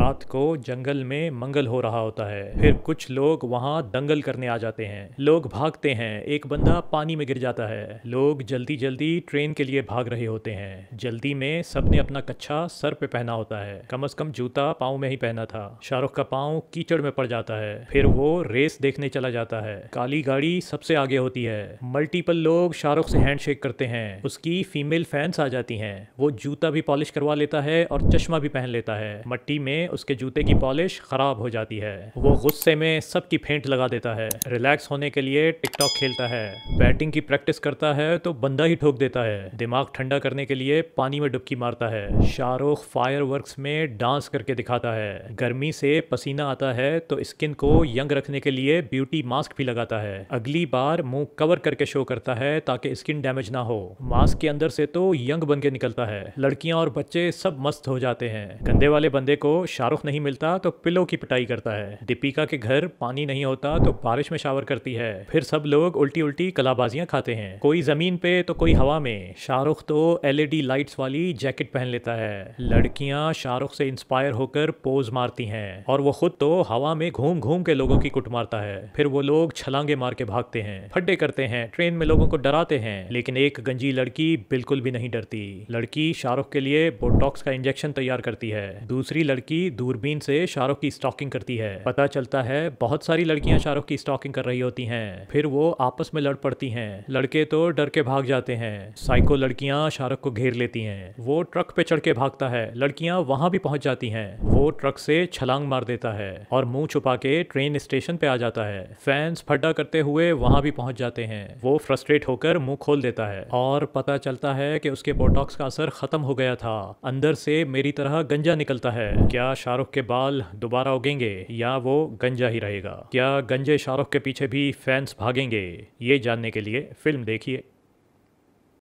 रात को जंगल में मंगल हो रहा होता है फिर कुछ लोग वहाँ दंगल करने आ जाते हैं लोग भागते हैं एक बंदा पानी में गिर जाता है लोग जल्दी जल्दी ट्रेन के लिए भाग रहे होते हैं जल्दी में सबने अपना कच्छा सर पे पहना होता है कम अज कम जूता पाँव में ही पहना था शाहरुख का पाँव कीचड़ में पड़ जाता है फिर वो रेस देखने चला जाता है काली गाड़ी सबसे आगे होती है मल्टीपल लोग शाहरुख से हैंड करते हैं उसकी फीमेल फैंस आ जाती हैं वो जूता भी पॉलिश करवा लेता है और चश्मा भी पहन लेता है मट्टी में उसके जूते की पॉलिश खराब हो जाती है वो गुस्से में सबकी फेंट लगा देता है रिलैक्स होने के लिए टिकटॉक खेलता है बैटिंग की प्रैक्टिस करता है तो बंदा ही ठोक देता है दिमाग ठंडा करने के लिए पानी में डुबकी मारता है शाहरुख फायर में डांस करके दिखाता है गर्मी से पसीना आता है तो स्किन को यंग रखने के लिए ब्यूटी मास्क भी लगाता है अगली बार मुंह कवर करके शो करता है ताकि स्किन डैमेज ना हो मास्क के अंदर से तो यंग बन के निकलता है लड़कियां और बच्चे सब मस्त हो जाते हैं गंदे वाले बंदे को शाहरुख नहीं मिलता तो पिलो की पिटाई करता है दीपिका के घर पानी नहीं होता तो बारिश में शावर करती है फिर सब लोग उल्टी उल्टी कलाबाजियां खाते हैं कोई जमीन पे तो कोई हवा में शाहरुख तो एलईडी लाइट्स वाली जैकेट पहन लेता है लड़कियां शाहरुख से इंस्पायर होकर पोज मारती हैं और वो खुद तो हवा में घूम घूम के लोगों की कुट मारता है फिर वो लोग छलांगे मार के भागते हैं फड्डे करते हैं ट्रेन में लोगों को डराते हैं लेकिन एक गंजी लड़की बिल्कुल भी नहीं डरती लड़की शाहरुख के लिए बोटॉक्स का इंजेक्शन तैयार करती है दूसरी लड़की दूरबीन से शाहरुख की स्टॉकिंग करती है पता चलता है बहुत सारी लड़कियां शाहरुख की स्टॉकिंग कर रही होती हैं फिर वो आपस में लड़ पड़ती हैं लड़के तो डर के भाग जाते हैं साइको लड़कियां शाहरुख को घेर लेती हैं वो ट्रक पे चढ़ के भागता है लड़कियां वहां भी पहुंच जाती हैं वो ट्रक से छलांग मार देता है और मुंह छुपा के ट्रेन स्टेशन पे आ जाता है फैंस फड्डा करते हुए वहां भी पहुंच जाते हैं वो फ्रस्ट्रेट होकर मुंह खोल देता है और पता चलता है कि उसके बोटॉक्स का असर खत्म हो गया था अंदर से मेरी तरह गंजा निकलता है क्या शाहरुख के बाल दोबारा उगेंगे या वो गंजा ही रहेगा क्या गंजे शाहरुख के पीछे भी फैंस भागेंगे ये जानने के लिए फिल्म देखिए